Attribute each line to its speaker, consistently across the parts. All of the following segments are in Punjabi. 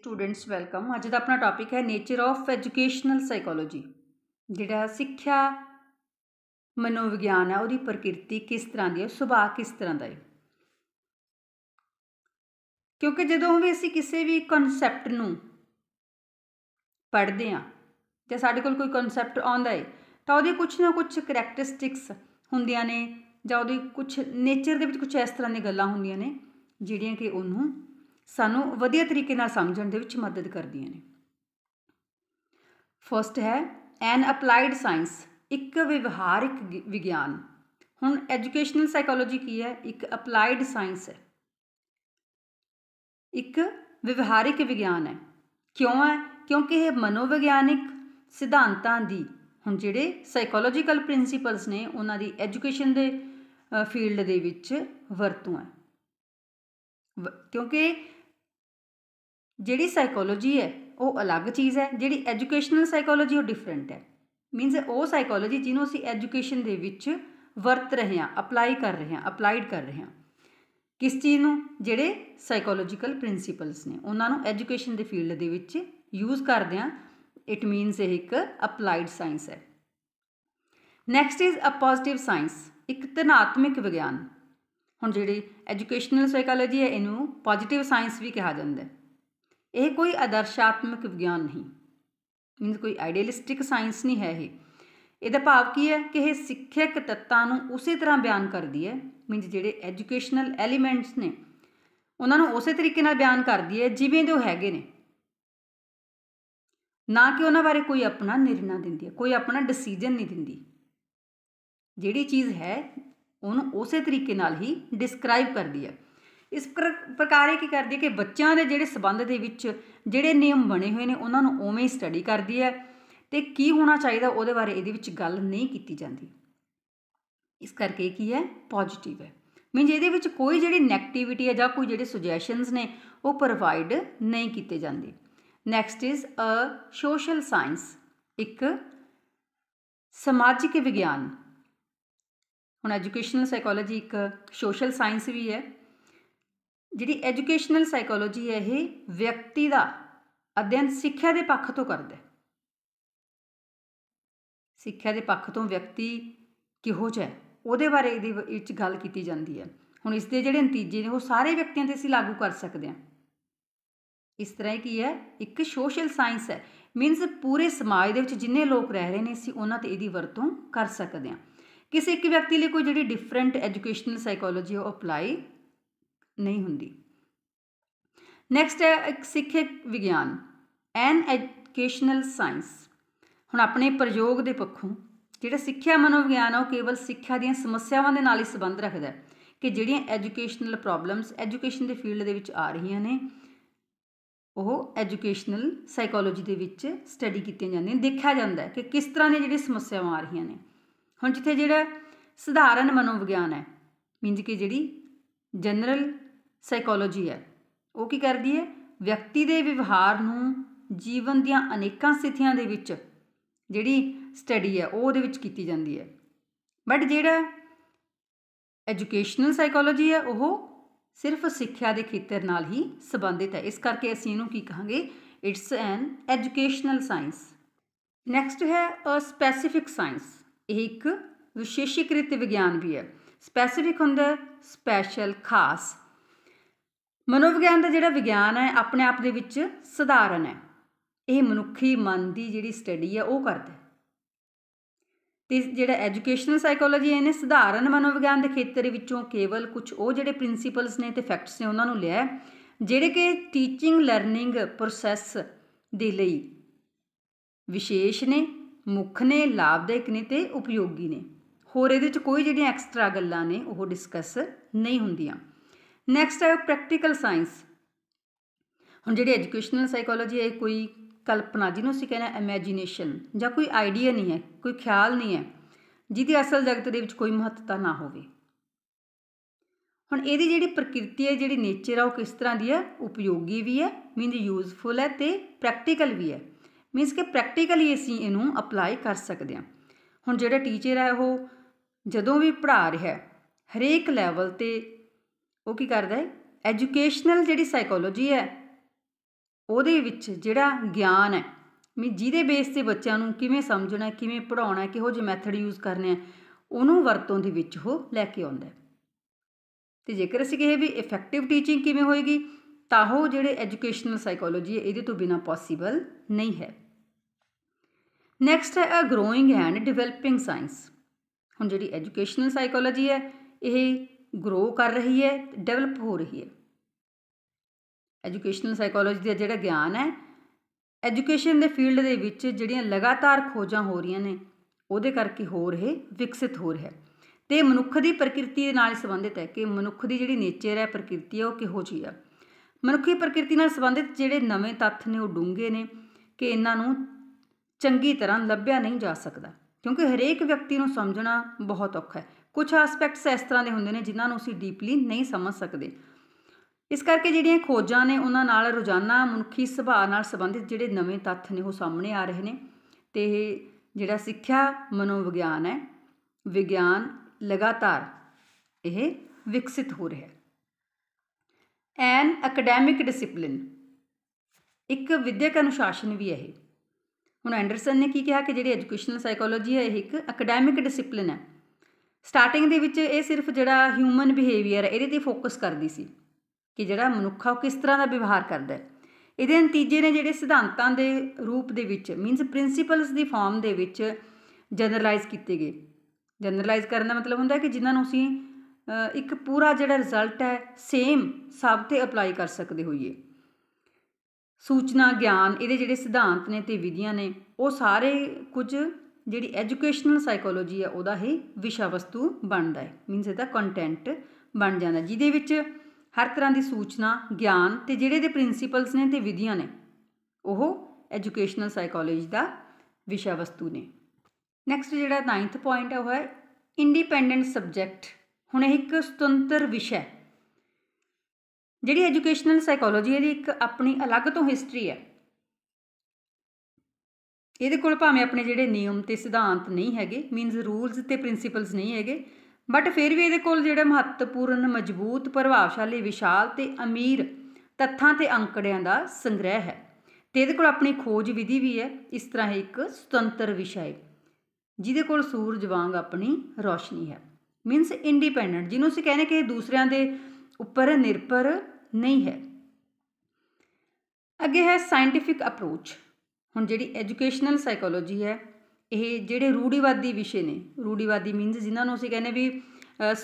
Speaker 1: ਸਟੂਡੈਂਟਸ ਵੈਲਕਮ ਅੱਜ ਦਾ ਆਪਣਾ ਟਾਪਿਕ ਹੈ ਨੇਚਰ ਆਫ ਐਜੂਕੇਸ਼ਨਲ ਸਾਈਕੋਲੋਜੀ ਜਿਹੜਾ ਸਿੱਖਿਆ ਮਨੋਵਿਗਿਆਨ ਹੈ ਉਹਦੀ ਪ੍ਰਕਿਰਤੀ ਕਿਸ ਤਰ੍ਹਾਂ ਦੀ ਹੈ ਸੁਭਾਅ ਕਿਸ ਤਰ੍ਹਾਂ ਦਾ ਹੈ ਕਿਉਂਕਿ ਜਦੋਂ ਵੀ ਅਸੀਂ ਕਿਸੇ ਵੀ ਕਨਸੈਪਟ ਨੂੰ ਪੜ੍ਹਦੇ ਹਾਂ ਜਾਂ ਸਾਡੇ ਕੋਲ ਕੋਈ ਕਨਸੈਪਟ ਆਉਂਦਾ ਹੈ ਤਾਂ ਉਹਦੇ ਕੁਝ ਨਾ ਕੁਝ ਕੈਰੈਕਟਰਿਸਟਿਕਸ ਹੁੰਦੀਆਂ ਨੇ ਜਾਂ ਉਹਦੀ ਕੁਝ ਨੇਚਰ ਦੇ ਵਿੱਚ ਕੁਝ ਇਸ ਤਰ੍ਹਾਂ ਦੀਆਂ ਗੱਲਾਂ ਹੁੰਦੀਆਂ ਨੇ ਜਿਹੜੀਆਂ ਕਿ ਉਹਨੂੰ ਸਾਨੂੰ ਵਧੀਆ ਤਰੀਕੇ ਨਾਲ ਸਮਝਣ ਦੇ ਵਿੱਚ ਮਦਦ ਕਰਦੀਆਂ ਨੇ ਫਸਟ ਹੈ ਐਨ ਅਪਲਾਈਡ ਸਾਇੰਸ ਇੱਕ ਵਿਵਹਾਰਿਕ ਵਿਗਿਆਨ ਹੁਣ ਐਜੂਕੇਸ਼ਨਲ ਸਾਈਕੋਲੋਜੀ ਕੀ ਹੈ ਇੱਕ ਅਪਲਾਈਡ ਸਾਇੰਸ ਹੈ ਇੱਕ ਵਿਵਹਾਰਿਕ ਵਿਗਿਆਨ ਹੈ ਕਿਉਂ ਹੈ ਕਿਉਂਕਿ ਇਹ ਮਨੋਵਿਗਿਆਨਿਕ ਸਿਧਾਂਤਾਂ ਦੀ ਹੁਣ ਜਿਹੜੇ ਸਾਈਕੋਲੋਜੀਕਲ ਪ੍ਰਿੰਸੀਪਲਸ ਨੇ ਉਹਨਾਂ ਦੀ ਐਜੂਕੇਸ਼ਨ ਦੇ ਫੀਲਡ ਦੇ ਵਿੱਚ ਵਰਤੋਂ ਹੈ ਕਿਉਂਕਿ ਜਿਹੜੀ ਸਾਈਕੋਲੋਜੀ ਹੈ ਉਹ ਅਲੱਗ ਚੀਜ਼ ਹੈ ਜਿਹੜੀ ਐਜੂਕੇਸ਼ਨਲ ਸਾਈਕੋਲੋਜੀ ਉਹ ਡਿਫਰੈਂਟ ਹੈ ਮੀਨਸ ਉਹ ਸਾਈਕੋਲੋਜੀ ਜਿਹਨੂੰ ਅਸੀਂ ਐਜੂਕੇਸ਼ਨ ਦੇ ਵਿੱਚ ਵਰਤ ਰਹੇ ਹਾਂ ਅਪਲਾਈ ਕਰ ਰਹੇ ਹਾਂ ਅਪਲਾਈਡ ਕਰ ਰਹੇ ਹਾਂ ਕਿਸ ਚੀਜ਼ ਨੂੰ ਜਿਹੜੇ ਸਾਈਕੋਲੋਜੀਕਲ ਪ੍ਰਿੰਸੀਪਲਸ ਨੇ ਉਹਨਾਂ ਨੂੰ ਐਜੂਕੇਸ਼ਨ ਦੇ ਫੀਲਡ ਦੇ ਵਿੱਚ ਯੂਜ਼ ਕਰਦੇ ਹਾਂ ਇਟ ਮੀਨਸ ਇਹ ਇੱਕ ਅਪਲਾਈਡ ਸਾਇੰਸ ਹੈ next is a positive science ਇੱਕ ਧਨਾਤਮਿਕ ਵਿਗਿਆਨ ਹੁਣ ਜਿਹੜੀ ਐਜੂਕੇਸ਼ਨਲ ਸਾਈਕੋਲੋਜੀ ਹੈ ਇਹਨੂੰ ਪੋਜ਼ਿਟਿਵ ਸਾਇੰਸ ਵੀ ਕਿਹਾ ਜਾਂਦਾ ਹੈ ਇਹ ਕੋਈ ਆਦਰਸ਼ਾਤਮਕ ਵਿਗਿਆਨ ਨਹੀਂ ਮੀਨਸ ਕੋਈ ਆਈਡੀਅਲਿਸਟਿਕ ਸਾਇੰਸ ਨਹੀਂ ਹੈ ਇਹ ਇਹਦਾ ਭਾਵ ਕੀ ਹੈ ਕਿ ਇਹ ਸਿੱਖਿਅਕ ਤੱਤਾਂ ਨੂੰ ਉਸੇ ਤਰ੍ਹਾਂ ਬਿਆਨ ਕਰਦੀ ਹੈ ਮੀਨਸ ਜਿਹੜੇ ਐਜੂਕੇਸ਼ਨਲ ਐਲੀਮੈਂਟਸ ਨੇ ਉਹਨਾਂ ਨੂੰ ਉਸੇ ਤਰੀਕੇ ਨਾਲ ਬਿਆਨ ਕਰਦੀ ਹੈ ਜਿਵੇਂ ਦੇ ਉਹ ਹੈਗੇ ਨੇ ਨਾ ਕਿ ਉਹਨਾਂ ਬਾਰੇ ਕੋਈ ਆਪਣਾ ਨਿਰਣਾ ਦਿੰਦੀ ਹੈ ਕੋਈ ਆਪਣਾ ਡਿਸੀਜਨ ਨਹੀਂ ਦਿੰਦੀ ਜਿਹੜੀ ਚੀਜ਼ ਹੈ ਉਹਨੂੰ ਉਸੇ ਤਰੀਕੇ ਨਾਲ ਹੀ ਡਿਸਕ੍ਰਾਈਬ ਕਰਦੀ ਹੈ ਇਸ ਪ੍ਰਕਾਰੇ ਪ੍ਰਕਾਰ ਇਹ ਕੀ ਕਰਦੀ ਹੈ ਕਿ ਬੱਚਿਆਂ ਦੇ ਜਿਹੜੇ ਸਬੰਧ ਦੇ ਵਿੱਚ ਜਿਹੜੇ ਨਿਯਮ ਬਣੇ ਹੋਏ ਨੇ ਉਹਨਾਂ ਨੂੰ ਉਵੇਂ ਹੀ ਸਟੱਡੀ ਕਰਦੀ ਹੈ ਤੇ ਕੀ ਹੋਣਾ ਚਾਹੀਦਾ ਉਹਦੇ ਬਾਰੇ ਇਹਦੇ ਵਿੱਚ ਗੱਲ ਨਹੀਂ ਕੀਤੀ ਜਾਂਦੀ ਇਸ ਕਰਕੇ ਕੀ ਹੈ ਪੋਜ਼ਿਟਿਵ ਹੈ ਮੀਨਜ਼ ਇਹਦੇ ਵਿੱਚ ਕੋਈ ਜਿਹੜੀ ਨੈਗੇਟਿਵਿਟੀ ਹੈ ਜਾਂ ਕੋਈ ਜਿਹੜੇ ਸੁਜੈਸ਼ਨਸ ਨੇ ਉਹ ਪ੍ਰੋਵਾਈਡ ਨਹੀਂ ਕੀਤੇ ਜਾਂਦੇ next is a social science ਇੱਕ ਸਮਾਜਿਕ ਵਿਗਿਆਨ ਹੁਣ ਐਜੂਕੇਸ਼ਨਲ ਸਾਈਕੋਲੋਜੀ ਇੱਕ ਸੋਸ਼ਲ ਸਾਇੰਸ ਵੀ ਹੈ ਜਿਹੜੀ ਐਜੂਕੇਸ਼ਨਲ ਸਾਈਕੋਲੋਜੀ ਹੈ ਇਹ ਵਿਅਕਤੀ ਦਾ ਅਧਿਐਨ ਸਿੱਖਿਆ ਦੇ ਪੱਖ ਤੋਂ ਕਰਦਾ ਹੈ ਸਿੱਖਿਆ ਦੇ ਪੱਖ ਤੋਂ ਵਿਅਕਤੀ ਕਿਹੋ ਜਿਹਾ ਉਹਦੇ ਬਾਰੇ ਇਹਦੇ ਵਿੱਚ ਗੱਲ ਕੀਤੀ ਜਾਂਦੀ ਹੈ ਹੁਣ ਇਸ ਦੇ ਜਿਹੜੇ ਨਤੀਜੇ ਨੇ ਉਹ ਸਾਰੇ ਵਿਅਕਤੀਆਂ ਤੇ ਅਸੀਂ ਲਾਗੂ ਕਰ ਸਕਦੇ ਹਾਂ ਇਸ ਤਰ੍ਹਾਂ ਕੀ ਹੈ ਇੱਕ ਸੋਸ਼ਲ ਸਾਇੰਸ ਹੈ ਮੀਨਸ ਪੂਰੇ ਸਮਾਜ ਦੇ ਵਿੱਚ ਜਿੰਨੇ ਲੋਕ ਰਹਿ ਰਹੇ ਨੇ ਅਸੀਂ ਉਹਨਾਂ ਤੇ ਇਹਦੀ ਵਰਤੋਂ ਕਰ ਸਕਦੇ ਹਾਂ ਕਿਸੇ ਇੱਕ ਵਿਅਕਤੀ ਲਈ ਕੋਈ ਜਿਹੜੀ ਡਿਫਰੈਂਟ ਐਜੂਕੇਸ਼ਨਲ ਸਾਈਕੋਲੋਜੀ ਉਹ ਅਪਲਾਈ ਨਹੀਂ ਹੁੰਦੀ ਨੈਕਸਟ ਹੈ ਇੱਕ ਸਿੱਖਿਅਕ ਵਿਗਿਆਨ ਐਨ ਐਜੂਕੇਸ਼ਨਲ ਸਾਇੰਸ ਹੁਣ ਆਪਣੇ ਪ੍ਰਯੋਗ ਦੇ ਪੱਖੋਂ ਜਿਹੜਾ ਸਿੱਖਿਆ ਮਨੋਵਿਗਿਆਨ ਆ ਉਹ ਕੇਵਲ ਸਿੱਖਿਆ ਦੀਆਂ ਸਮੱਸਿਆਵਾਂ ਦੇ ਨਾਲ ਹੀ ਸੰਬੰਧ ਰੱਖਦਾ ਹੈ ਕਿ ਜਿਹੜੀਆਂ ਐਜੂਕੇਸ਼ਨਲ ਪ੍ਰੋਬਲਮਸ ਐਜੂਕੇਸ਼ਨ ਦੇ ਫੀਲਡ ਦੇ ਵਿੱਚ ਆ ਰਹੀਆਂ ਨੇ ਉਹ ਐਜੂਕੇਸ਼ਨਲ ਸਾਈਕੋਲੋਜੀ ਦੇ ਵਿੱਚ ਸਟੱਡੀ ਕੀਤੀਆਂ ਜਾਂਦੀਆਂ ਦੇਖਿਆ ਜਾਂਦਾ ਹੈ ਕਿ ਕਿਸ ਤਰ੍ਹਾਂ ਦੀਆਂ ਜਿਹੜੀਆਂ ਸਮੱਸਿਆਵਾਂ ਆ ਰਹੀਆਂ ਨੇ ਹੁਣ ਜਿੱਥੇ ਜਿਹੜਾ ਸਧਾਰਨ ਮਨੋਵਿਗਿਆਨ ਹੈ ਮੀਨਜ਼ ਕਿ ਜਿਹੜੀ ਜਨਰਲ ਸਾਈਕੋਲੋਜੀ ਹੈ ਉਹ ਕੀ ਕਰਦੀ ਹੈ ਵਿਅਕਤੀ ਦੇ ਵਿਵਹਾਰ ਨੂੰ ਜੀਵਨ ਦੀਆਂ ਅਨੇਕਾਂ ਸਥਿਤੀਆਂ ਦੇ ਵਿੱਚ ਜਿਹੜੀ ਸਟੱਡੀ ਹੈ ਉਹ ਉਹਦੇ ਵਿੱਚ ਕੀਤੀ ਜਾਂਦੀ ਹੈ ਬਟ ਜਿਹੜਾ ਐਜੂਕੇਸ਼ਨਲ ਸਾਈਕੋਲੋਜੀ ਹੈ ਉਹ ਸਿਰਫ ਸਿੱਖਿਆ ਦੇ ਖੇਤਰ ਨਾਲ ਹੀ ਸੰਬੰਧਿਤ ਹੈ ਇਸ ਕਰਕੇ ਅਸੀਂ ਇਹਨੂੰ ਕੀ ਕਹਾਂਗੇ it's an educational science next ਹੈ ਅ ਸਪੈਸੀਫਿਕ ਸਾਇੰਸ ਇਹ ਇੱਕ ਵਿਸ਼ੇਸ਼ੀਕ੍ਰਿਤ ਵਿਗਿਆਨ ਵੀ ਹੈ ਸਪੈਸੀਫਿਕ ਹੁੰਦਾ ਸਪੈਸ਼ਲ ਖਾਸ ਮਨੋਵਿਗਿਆਨ ਦਾ ਜਿਹੜਾ ਵਿਗਿਆਨ ਹੈ ਆਪਣੇ ਆਪ ਦੇ ਵਿੱਚ ਸਧਾਰਨ ਹੈ ਇਹ ਮਨੁੱਖੀ ਮਨ ਦੀ ਜਿਹੜੀ ਸਟੱਡੀ ਹੈ ਉਹ ਕਰਦਾ ਤੇ ਜਿਹੜਾ ਐਜੂਕੇਸ਼ਨਲ ਸਾਈਕੋਲੋਜੀ ਇਹਨੇ ਸਧਾਰਨ ਮਨੋਵਿਗਿਆਨ ਦੇ ਖੇਤਰ ਵਿੱਚੋਂ ਕੇਵਲ ਕੁਝ ਉਹ ਜਿਹੜੇ ਪ੍ਰਿੰਸੀਪਲਸ ਨੇ ਤੇ ਫੈਕਟਸ ਨੇ ਉਹਨਾਂ ਨੂੰ ਲਿਆ ਜਿਹੜੇ ਕਿ ਟੀਚਿੰਗ ਲਰਨਿੰਗ ਪ੍ਰੋਸੈਸ ਦੇ ਲਈ ਵਿਸ਼ੇਸ਼ ਨੇ ਮੁੱਖ ਨੇ ਲਾਭਦਾਇਕ ਨੇ ਤੇ ਉਪਯੋਗੀ ਨੇ ਹੋਰ ਇਹਦੇ ਵਿੱਚ ਕੋਈ ਜਿਹੜੀਆਂ ਐਕਸਟਰਾ ਗੱਲਾਂ ਨੇ ਉਹ ਡਿਸਕਸ ਨਹੀਂ ਹੁੰਦੀਆਂ ਨੈਕਸਟ ਹੈ ਪ੍ਰੈਕਟੀਕਲ ਸਾਇੰਸ ਹੁਣ ਜਿਹੜੀ ਐਜੂਕੇਸ਼ਨਲ ਸਾਈਕੋਲੋਜੀ ਹੈ ਕੋਈ ਕਲਪਨਾ ਜਿਹਨੂੰ ਅਸੀਂ ਕਹਿੰਦੇ ਇਮੇਜਿਨੇਸ਼ਨ ਜਾਂ ਕੋਈ ਆਈਡੀਆ ਨਹੀਂ ਹੈ ਕੋਈ ਖਿਆਲ ਨਹੀਂ ਹੈ ਜਿਹਦੀ ਅਸਲ ਜਗਤ ਦੇ ਵਿੱਚ ਕੋਈ ਮਹੱਤਤਾ ਨਾ ਹੋਵੇ ਹੁਣ ਇਹਦੀ ਜਿਹੜੀ ਪ੍ਰਕਿਰਤੀ ਹੈ ਜਿਹੜੀ ਨੇਚਰ ਆ ਉਹ ਕਿਸ ਤਰ੍ਹਾਂ ਦੀ ਹੈ ਉਪਯੋਗੀ ਵੀ ਹੈ ਮੀਨਸ ਯੂਜ਼ਫੁਲ ਹੈ ਤੇ ਪ੍ਰੈਕਟੀਕਲ ਵੀ ਹੈ ਮੀਨਸ ਕਿ ਪ੍ਰੈਕਟੀਕਲੀ ਅਸੀਂ ਇਹਨੂੰ ਅਪਲਾਈ ਕਰ ਸਕਦੇ ਹਾਂ ਹੁਣ ਜਿਹੜਾ ਟੀਚਰ ਹੈ ਉਹ ਜਦੋਂ ਵੀ ਪੜ੍ਹਾ ਰਿਹਾ ਹੈ ਹਰੇਕ ਲੈਵਲ ਤੇ ਉਹ ਕੀ ਕਰਦਾ ਹੈ ਐਜੂਕੇਸ਼ਨਲ ਜਿਹੜੀ ਸਾਈਕੋਲੋਜੀ ਹੈ ਉਹਦੇ ਵਿੱਚ ਜਿਹੜਾ ਗਿਆਨ ਹੈ ਮੈਂ ਜਿਹਦੇ ਬੇਸ ਤੇ ਬੱਚਿਆਂ ਨੂੰ ਕਿਵੇਂ ਸਮਝਣਾ ਕਿਵੇਂ ਪੜਾਉਣਾ ਕਿਹੋ ਜਿਹੇ ਮੈਥਡ ਯੂਜ਼ ਕਰਨੇ ਆ ਉਹਨੂੰ ਵਰਤੋਂ ਦੇ ਵਿੱਚ ਉਹ ਲੈ ਕੇ ਆਉਂਦਾ ਤੇ ਜੇਕਰ ਅਸੀਂ ਕਹੇ ਵੀ ਇਫੈਕਟਿਵ ਟੀਚਿੰਗ ਕਿਵੇਂ ਹੋਏਗੀ ਤਾਂ ਉਹ ਜਿਹੜੇ ਐਜੂਕੇਸ਼ਨਲ ਸਾਈਕੋਲੋਜੀ ਹੈ ਇਹਦੇ ਤੋਂ ਬਿਨਾ ਪੋਸੀਬਲ ਨਹੀਂ ਹੈ ਨੈਕਸਟ ਹੈ a growing and developing science ਹੁਣ ਜਿਹੜੀ ਐਜੂਕੇਸ਼ਨਲ ਸਾਈਕੋਲੋਜੀ ਹੈ ਇਹ ਗਰੋ ਕਰ ਰਹੀ ਹੈ ਡਿਵੈਲਪ ਹੋ ਰਹੀ ਹੈ ਐਜੂਕੇਸ਼ਨਲ ਸਾਈਕੋਲੋਜੀ ਦਾ ਜਿਹੜਾ ਗਿਆਨ ਹੈ ਐਜੂਕੇਸ਼ਨ ਦੇ ਫੀਲਡ ਦੇ ਵਿੱਚ ਜਿਹੜੀਆਂ ਲਗਾਤਾਰ ਖੋਜਾਂ ਹੋ ਰਹੀਆਂ ਨੇ ਉਹਦੇ ਕਰਕੇ ਹੋ ਰਹੇ ਵਿਕਸਿਤ ਹੋ ਰਿਹਾ ਤੇ ਮਨੁੱਖ ਦੀ ਪ੍ਰਕਿਰਤੀ ਦੇ ਨਾਲ ਸੰਬੰਧਿਤ ਹੈ ਕਿ ਮਨੁੱਖ ਦੀ ਜਿਹੜੀ ਨੇਚਰ ਹੈ ਪ੍ਰਕਿਰਤੀ ਹੈ ਉਹ ਕਿਹੋ ਜੀ ਆ ਮਨੁੱਖੀ ਪ੍ਰਕਿਰਤੀ ਨਾਲ ਸੰਬੰਧਿਤ ਜਿਹੜੇ ਨਵੇਂ ਤੱਥ ਨੇ ਉਹ ਡੂੰਘੇ ਨੇ ਕਿ ਇਹਨਾਂ ਨੂੰ ਚੰਗੀ ਤਰ੍ਹਾਂ ਲੱਭਿਆ ਨਹੀਂ ਜਾ ਸਕਦਾ ਕਿਉਂਕਿ ਹਰੇਕ ਵਿਅਕਤੀ ਨੂੰ ਸਮਝਣਾ ਬਹੁਤ ਔਖਾ ਹੈ ਕੁਝ ਐਸਪੈਕਟਸ ਇਸ ਤਰ੍ਹਾਂ ਦੇ ਹੁੰਦੇ ਨੇ ਜਿਨ੍ਹਾਂ ਨੂੰ ਅਸੀਂ ਡੀਪਲੀ ਨਹੀਂ ਸਮਝ ਸਕਦੇ ਇਸ ਕਰਕੇ ਜਿਹੜੀਆਂ ਖੋਜਾਂ ਨੇ ਉਹਨਾਂ ਨਾਲ ਰੋਜ਼ਾਨਾ ਮਨੁੱਖੀ ਸੁਭਾਅ ਨਾਲ ਸੰਬੰਧਿਤ ਜਿਹੜੇ ਨਵੇਂ ਤੱਥ ਨੇ ਉਹ ਸਾਹਮਣੇ ਆ ਰਹੇ ਨੇ ਤੇ ਇਹ ਜਿਹੜਾ ਸਿੱਖਿਆ ਮਨੋਵਿਗਿਆਨ ਹੈ ਵਿਗਿਆਨ ਲਗਾਤਾਰ ਇਹ ਵਿਕਸਿਤ ਹੋ ਰਿਹਾ ਹੈ ਐਨ ਅਕੈਡੈਮਿਕ ਡਿਸਪਲਿਨ ਇੱਕ ਵਿਦਿਅਕ ਅਨੁਸ਼ਾਸਨ ਵੀ ਹੈ ਇਹ ਹੁਣ ਐਂਡਰਸਨ ਨੇ ਕੀ ਕਿਹਾ ਕਿ ਜਿਹੜੀ ਐਜੂਕੇਸ਼ਨਲ ਸਾਈਕੋਲੋਜੀ ਹੈ ਇਹ ਇੱਕ ਅਕੈਡੈਮਿਕ ਡਿਸਪਲਿਨ ਹੈ ਸਟਾਰਟਿੰਗ ਦੇ ਵਿੱਚ ਇਹ ਸਿਰਫ ਜਿਹੜਾ ਹਿਊਮਨ ਬਿਹੇਵੀਅਰ ਇਹਦੇ ਤੇ ਫੋਕਸ ਕਰਦੀ ਸੀ ਕਿ ਜਿਹੜਾ ਮਨੁੱਖ ਆ ਉਹ ਕਿਸ ਤਰ੍ਹਾਂ ਦਾ ਵਿਵਹਾਰ ਕਰਦਾ ਹੈ ਇਹਦੇ ਨਤੀਜੇ ਨੇ ਜਿਹੜੇ ਸਿਧਾਂਤਾਂ ਦੇ ਰੂਪ ਦੇ ਵਿੱਚ ਮੀਨਸ ਪ੍ਰਿੰਸੀਪਲਸ ਦੀ ਫਾਰਮ ਦੇ ਵਿੱਚ ਜਨਰਲਾਈਜ਼ ਕੀਤੇ ਗਏ ਜਨਰਲਾਈਜ਼ ਕਰਨ ਦਾ ਮਤਲਬ ਹੁੰਦਾ ਹੈ ਕਿ ਜਿਨ੍ਹਾਂ ਨੂੰ ਅਸੀਂ ਇੱਕ ਪੂਰਾ ਜਿਹੜਾ ਰਿਜ਼ਲਟ ਹੈ ਸੇਮ ਸਭ ਤੇ ਅਪਲਾਈ ਕਰ ਸਕਦੇ ਹੋਈਏ ਸੂਚਨਾ ਗਿਆਨ ਇਹਦੇ ਜਿਹੜੇ ਸਿਧਾਂਤ ਨੇ ਤੇ ਵਿਧੀਆਂ ਨੇ ਉਹ ਸਾਰੇ ਕੁਝ ਜਿਹੜੀ ਐਜੂਕੇਸ਼ਨਲ ਸਾਈਕੋਲੋਜੀ ਆ ਉਹਦਾ ਹੀ ਵਿਸ਼ਾ ਵਸਤੂ ਬਣਦਾ ਹੈ ਮੀਨਸ ਇਹਦਾ ਕੰਟੈਂਟ ਬਣ ਜਾਂਦਾ ਜਿਹਦੇ ਵਿੱਚ ਹਰ ਤਰ੍ਹਾਂ ਦੀ ਸੂਚਨਾ ਗਿਆਨ ਤੇ ਜਿਹੜੇ ਦੇ ਪ੍ਰਿੰਸੀਪਲਸ ਨੇ ਤੇ ਵਿਧੀਆਂ ਨੇ ਉਹ ਐਜੂਕੇਸ਼ਨਲ ਸਾਈਕੋਲੋਜੀ ਦਾ ਵਿਸ਼ਾ ਵਸਤੂ ਨੇ ਨੈਕਸਟ ਜਿਹੜਾ 9th ਪੁਆਇੰਟ ਹੈ ਉਹ ਹੈ ਇੰਡੀਪੈਂਡੈਂਟ ਸਬਜੈਕਟ ਹੁਣ ਇਹ ਇੱਕ ਸੁਤੰਤਰ ਵਿਸ਼ਾ ਜਿਹੜੀ ਐਜੂਕੇਸ਼ਨਲ ਸਾਈਕੋਲੋਜੀ ਇਹਦੀ ਇੱਕ ਆਪਣੀ ਅਲੱਗ ਤੋਂ ਹਿਸਟਰੀ ਹੈ ਇਹਦੇ ਕੋਲ ਭਾਵੇਂ ਆਪਣੇ ਜਿਹੜੇ ਨਿਯਮ ਤੇ ਸਿਧਾਂਤ ਨਹੀਂ ਹੈਗੇ ਮੀਨਸ ਰੂਲਸ ਤੇ ਪ੍ਰਿੰਸੀਪਲਸ ਨਹੀਂ ਹੈਗੇ ਬਟ ਫਿਰ ਵੀ ਇਹਦੇ ਕੋਲ ਜਿਹੜਾ ਮਹੱਤਵਪੂਰਨ ਮਜ਼ਬੂਤ ਪ੍ਰਭਾਵਸ਼ਾਲੀ ਵਿਸ਼ਾਲ ਤੇ ਅਮੀਰ ਤੱਥਾਂ ਤੇ ਅੰਕੜਿਆਂ ਦਾ ਸੰਗ੍ਰਹਿ ਹੈ ਤੇ ਇਹਦੇ ਕੋਲ ਆਪਣੀ ਖੋਜ ਵਿਧੀ ਵੀ ਹੈ ਇਸ ਤਰ੍ਹਾਂ ਇੱਕ ਸੁਤੰਤਰ ਵਿਸ਼ਾ ਹੈ ਜਿਹਦੇ ਕੋਲ ਸੂਰਜ ਵਾਂਗ ਆਪਣੀ ਰੋਸ਼ਨੀ ਹੈ ਮੀਨਸ ਇੰਡੀਪੈਂਡੈਂਟ ਜਿਹਨੂੰ ਅਸੀਂ ਕਹਿੰਦੇ ਕਿ ਦੂਸਰਿਆਂ ਦੇ ਉੱਪਰ ਨਿਰਭਰ ਨਹੀਂ ਹੈ ਅੱਗੇ ਹੈ ਸਾਇੰਟਿਫਿਕ ਅਪਰੋਚ ਹੁਣ ਜਿਹੜੀ ਐਜੂਕੇਸ਼ਨਲ ਸਾਈਕੋਲੋਜੀ ਹੈ ਇਹ ਜਿਹੜੇ ਰੂੜੀਵਾਦੀ ਵਿਸ਼ੇ ਨੇ ਰੂੜੀਵਾਦੀ ਮੀਨਸ ਜਿਨ੍ਹਾਂ ਨੂੰ ਅਸੀਂ ਕਹਿੰਦੇ ਵੀ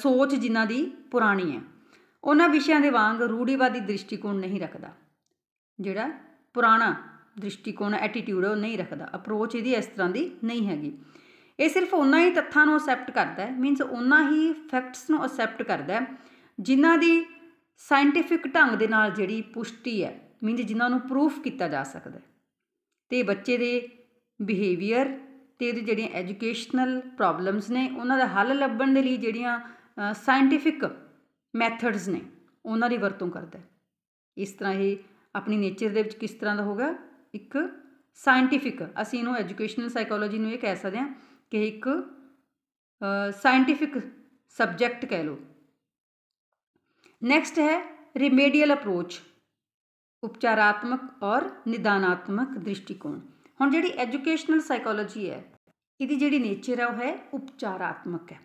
Speaker 1: ਸੋਚ ਜਿਨ੍ਹਾਂ ਦੀ ਪੁਰਾਣੀ ਹੈ ਉਹਨਾਂ ਵਿਸ਼ਿਆਂ ਦੇ ਵਾਂਗ ਰੂੜੀਵਾਦੀ ਦ੍ਰਿਸ਼ਟੀਕੋਣ ਨਹੀਂ ਰੱਖਦਾ ਜਿਹੜਾ ਪੁਰਾਣਾ ਦ੍ਰਿਸ਼ਟੀਕੋਣ ਐਟੀਟਿਊਡ ਉਹ ਨਹੀਂ ਰੱਖਦਾ ਅਪਰੋਚ ਇਹਦੀ ਇਸ ਤਰ੍ਹਾਂ ਦੀ ਨਹੀਂ ਹੈਗੀ ਇਹ ਸਿਰਫ ਉਹਨਾਂ ਹੀ ਤੱਥਾਂ ਨੂੰ ਅਸੈਪਟ ਕਰਦਾ ਹੈ ਮੀਨਸ ਉਹਨਾਂ ਹੀ ਫੈਕਟਸ ਨੂੰ ਅਸੈਪਟ ਕਰਦਾ ਹੈ ਜਿਨ੍ਹਾਂ ਦੀ ਸਾਇੰਟਿਫਿਕ ਢੰਗ ਦੇ ਨਾਲ ਜਿਹੜੀ ਪੁਸ਼ਟੀ ਹੈ ਮੀਨਸ ਜਿਨ੍ਹਾਂ ਨੂੰ ਪ੍ਰੂਫ ਕੀਤਾ ਜਾ ਸਕਦਾ ਹੈ ਤੇ ਬੱਚੇ ਦੇ ਬਿਹੇਵੀਅਰ ਤੇ ਇਹਦੇ ਜਿਹੜੀਆਂ ਐਜੂਕੇਸ਼ਨਲ ਪ੍ਰੋਬਲਮਸ ਨੇ ਉਹਨਾਂ ਦਾ ਹੱਲ ਲੱਭਣ ਦੇ ਲਈ ਜਿਹੜੀਆਂ ਸਾਇੰਟੀਫਿਕ ਮੈਥਡਸ ਨੇ ਉਹਨਾਂ ਦੀ ਵਰਤੋਂ ਕਰਦਾ ਇਸ ਤਰ੍ਹਾਂ ਇਹ ਆਪਣੀ ਨੇਚਰ ਦੇ ਵਿੱਚ ਕਿਸ ਤਰ੍ਹਾਂ ਦਾ ਹੋਗਾ ਇੱਕ ਸਾਇੰਟੀਫਿਕ ਅਸੀਂ ਇਹਨੂੰ ਐਜੂਕੇਸ਼ਨਲ ਸਾਈਕੋਲੋਜੀ ਨੂੰ ਇਹ ਕਹਿ ਸਕਦੇ ਹਾਂ ਕਿ ਇੱਕ ਸਾਇੰਟੀਫਿਕ ਸਬਜੈਕਟ ਕਹਿ ਲਓ ਨੈਕਸਟ ਹੈ ਰਿਮੇਡੀਅਲ ਅਪਰੋਚ ਉਪਚਾਰਾਤਮਕ ਔਰ ਨਿਦਾਨਾਤਮਕ ਦ੍ਰਿਸ਼ਟੀਕੋਣ ਹੁਣ ਜਿਹੜੀ ਐਜੂਕੇਸ਼ਨਲ ਸਾਈਕੋਲੋਜੀ ਹੈ ਇਹਦੀ ਜਿਹੜੀ ਨੇਚਰ ਹੈ ਉਹ ਹੈ ਉਪਚਾਰਾਤਮਕ ਹੈ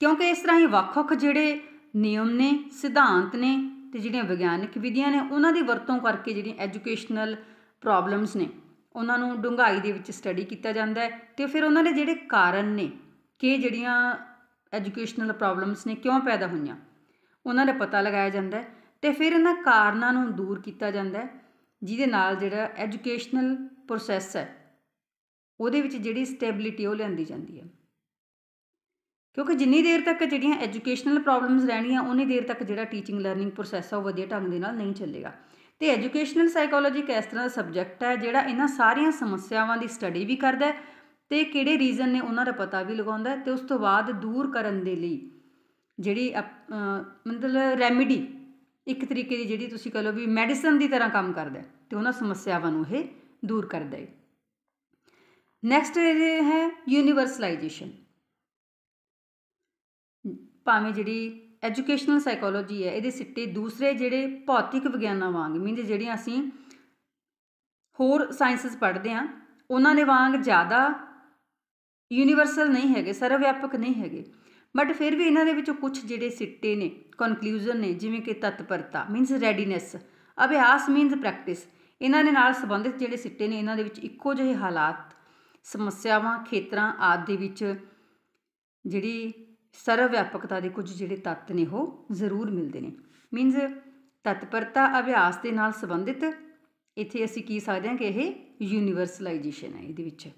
Speaker 1: ਕਿਉਂਕਿ ਇਸ ਤਰ੍ਹਾਂ ਹੀ ਵੱਖ-ਵੱਖ ਜਿਹੜੇ ਨਿਯਮ ਨੇ ਸਿਧਾਂਤ ਨੇ ਤੇ ਜਿਹੜੀਆਂ ਵਿਗਿਆਨਕ ਵਿਧੀਆਂ ਨੇ ਉਹਨਾਂ ਦੀ ਵਰਤੋਂ ਕਰਕੇ ਜਿਹੜੀ ਐਜੂਕੇਸ਼ਨਲ ਪ੍ਰੋਬਲਮਸ ਨੇ ਉਹਨਾਂ ਨੂੰ ਡੂੰਘਾਈ ਦੇ ਵਿੱਚ ਸਟੱਡੀ ਕੀਤਾ ਜਾਂਦਾ ਹੈ ਤੇ ਫਿਰ ਉਹਨਾਂ ਦੇ ਜਿਹੜੇ ਕਾਰਨ ਨੇ ਕਿ ਜਿਹੜੀਆਂ ਐਜੂਕੇਸ਼ਨਲ ਪ੍ਰੋਬਲਮਸ ਨੇ ਕਿਉਂ ਪੈਦਾ ਹੋਈਆਂ ਉਹਨਾਂ ਦਾ ਪਤਾ ਲਗਾਇਆ ਜਾਂਦਾ ਹੈ ਤੇ ਫਿਰ ਇਹਨਾਂ ਕਾਰਨਾਂ ਨੂੰ ਦੂਰ ਕੀਤਾ ਜਾਂਦਾ ਹੈ ਜਿਹਦੇ ਨਾਲ ਜਿਹੜਾ ਐਜੂਕੇਸ਼ਨਲ ਪ੍ਰੋਸੈਸ ਹੈ ਉਹਦੇ ਵਿੱਚ ਜਿਹੜੀ ਸਟੇਬਿਲਿਟੀ ਉਹ ਲਿਆਂਦੀ ਜਾਂਦੀ ਹੈ ਕਿਉਂਕਿ ਜਿੰਨੀ ਦੇਰ ਤੱਕ ਜਿਹੜੀਆਂ ਐਜੂਕੇਸ਼ਨਲ ਪ੍ਰੋਬਲਮਸ ਰਹਿਣੀਆਂ ਉਨੀ ਦੇਰ ਤੱਕ ਜਿਹੜਾ ਟੀਚਿੰਗ ਲਰਨਿੰਗ ਪ੍ਰੋਸੈਸ ਆ ਉਹ ਵਧੀਆ ਢੰਗ ਦੇ ਨਾਲ ਨਹੀਂ ਚੱਲੇਗਾ ਤੇ ਐਜੂਕੇਸ਼ਨਲ ਸਾਈਕੋਲੋਜੀ ਇੱਕ ਇਸ ਤਰ੍ਹਾਂ ਦਾ ਸਬਜੈਕਟ ਹੈ ਜਿਹੜਾ ਇਹਨਾਂ ਸਾਰੀਆਂ ਸਮੱਸਿਆਵਾਂ ਦੀ ਸਟੱਡੀ ਵੀ ਕਰਦਾ ਹੈ ਤੇ ਕਿਹੜੇ ਰੀਜ਼ਨ ਨੇ ਉਹਨਾਂ ਦਾ ਪਤਾ ਵੀ ਲਗਾਉਂਦਾ ਤੇ ਉਸ ਤੋਂ ਬਾਅਦ ਦੂਰ ਕਰਨ ਦੇ ਲਈ ਜਿਹੜੀ ਮਤਲਬ ਰੈਮੇਡੀ ਇੱਕ ਤਰੀਕੇ ਦੀ ਜਿਹੜੀ ਤੁਸੀਂ ਕਹੋ ਵੀ ਮੈਡੀਸਨ ਦੀ ਤਰ੍ਹਾਂ ਕੰਮ ਕਰਦਾ ਹੈ ਤੇ ਉਹਨਾਂ ਸਮੱਸਿਆਵਾਂ ਨੂੰ ਇਹ ਦੂਰ ਕਰਦਾ ਹੈ ਨੈਕਸਟ ਹੈ ਯੂਨੀਵਰਸਲਾਈਜੇਸ਼ਨ ਭਾਵੇਂ ਜਿਹੜੀ ਐਜੂਕੇਸ਼ਨਲ ਸਾਈਕੋਲੋਜੀ ਹੈ ਇਹਦੇ ਸਿੱਟੇ ਦੂਸਰੇ ਜਿਹੜੇ ਭੌਤਿਕ ਵਿਗਿਆਨਾਂ ਵਾਂਗ ਮੀਨਜ਼ ਜਿਹੜੀਆਂ ਅਸੀਂ ਹੋਰ ਸਾਇੰਸਸ ਪੜ੍ਹਦੇ ਆ ਉਹਨਾਂ ਦੇ ਵਾਂਗ ਜ਼ਿਆਦਾ ਯੂਨੀਵਰਸਲ ਨਹੀਂ ਹੈਗੇ ਸਰਵਵਿਆਪਕ ਨਹੀਂ ਹੈਗੇ ਬਟ ਫਿਰ ਵੀ ਇਹਨਾਂ ਦੇ ਵਿੱਚੋਂ ਕੁਝ ਜਿਹੜੇ ਸਿੱਟੇ ਨੇ ਕਨਕਲੂਜਨ ਨੇ ਜਿਵੇਂ ਕਿ ਤਤਪਰਤਾ ਮੀਨਸ ਰੈਡੀਨੈਸ ਅਭਿਆਸ ਮੀਨਸ ਪ੍ਰੈਕਟਿਸ ਇਹਨਾਂ ਦੇ ਨਾਲ ਸੰਬੰਧਿਤ ਜਿਹੜੇ ਸਿੱਟੇ ਨੇ ਇਹਨਾਂ ਦੇ ਵਿੱਚ ਇੱਕੋ ਜਿਹੇ ਹਾਲਾਤ ਸਮੱਸਿਆਵਾਂ ਖੇਤਰਾਂ ਆਦਿ ਦੇ ਵਿੱਚ ਜਿਹੜੀ ਸਰਵ ਵਿਆਪਕਤਾ ਦੇ ਕੁਝ ਜਿਹੜੇ ਤੱਤ ਨੇ ਉਹ ਜ਼ਰੂਰ ਮਿਲਦੇ ਨੇ ਮੀਨਸ ਤਤਪਰਤਾ ਅਭਿਆਸ ਦੇ ਨਾਲ ਸੰਬੰਧਿਤ ਇੱਥੇ ਅਸੀਂ ਕੀ ਸਕਦੇ ਹਾਂ ਕਿ ਇਹ ਯੂਨੀਵਰਸਲਾਈਜੇਸ਼ਨ ਹੈ ਇਹਦੇ ਵਿੱਚ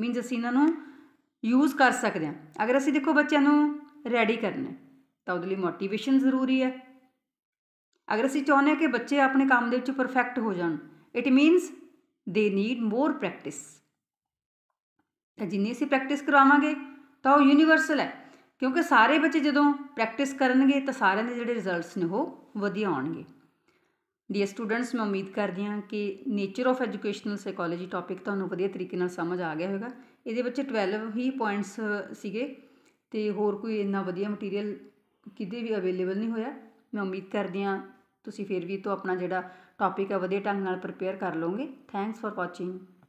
Speaker 1: ਮੀਨਸ ਅਸੀਂ ਇਹਨਾਂ ਨੂੰ ਯੂਜ਼ ਕਰ ਸਕਦੇ ਹਾਂ ਅਗਰ ਅਸੀਂ ਦੇਖੋ ਬੱਚਿਆਂ ਨੂੰ ਰੈਡੀ ਕਰਨਾ ਤਾਂ ਉਹਦੇ ਲਈ ਮੋਟੀਵੇਸ਼ਨ ਜ਼ਰੂਰੀ ਹੈ ਅਗਰ ਅਸੀਂ ਚਾਹੁੰਦੇ ਹਾਂ ਕਿ ਬੱਚੇ ਆਪਣੇ ਕੰਮ ਦੇ ਵਿੱਚ ਪਰਫੈਕਟ ਹੋ ਜਾਣ it means they need more practice ਤਾਂ ਜਿੰਨੀ ਅਸੀਂ ਪ੍ਰੈਕਟਿਸ ਕਰਾਵਾਂਗੇ ਤਾਂ ਉਹ ਯੂਨੀਵਰਸਲ ਹੈ ਕਿਉਂਕਿ ਸਾਰੇ ਬੱਚੇ ਜਦੋਂ ਪ੍ਰੈਕਟਿਸ ਕਰਨਗੇ ਤਾਂ ਸਾਰਿਆਂ ਦੇ ਜਿਹੜੇ ਰਿਜ਼ਲਟਸ ਨੇ ਉਹ ਵਧੀਆ ਆਉਣਗੇ ਡੀਅਰ ਸਟੂਡੈਂਟਸ ਮੈਂ ਉਮੀਦ ਕਰਦੀ ਹਾਂ ਕਿ nature of educational psychology topic ਤੁਹਾਨੂੰ ਵਧੀਆ ਤਰੀਕੇ ਨਾਲ ਸਮਝ ਆ ਗਿਆ ਹੋਵੇਗਾ ਇਹਦੇ ਵਿੱਚ 12 ਹੀ ਪੁਆਇੰਟਸ ਸੀਗੇ ਤੇ ਹੋਰ ਕੋਈ ਇੰਨਾ ਵਧੀਆ ਮਟੀਰੀਅਲ ਕਿਤੇ ਵੀ ਅਵੇਲੇਬਲ ਨਹੀਂ ਹੋਇਆ ਮੈਂ ਉਮੀਦ ਕਰਦੀ ਹਾਂ ਤੁਸੀਂ ਫਿਰ ਵੀ ਤੋਂ ਆਪਣਾ ਜਿਹੜਾ ਟੌਪਿਕ ਹੈ ਵਧੀਆ ਢੰਗ ਨਾਲ ਪ੍ਰਪੇਅਰ ਕਰ ਲਓਗੇ ਥੈਂਕਸ ਫॉर ਵਾਚਿੰਗ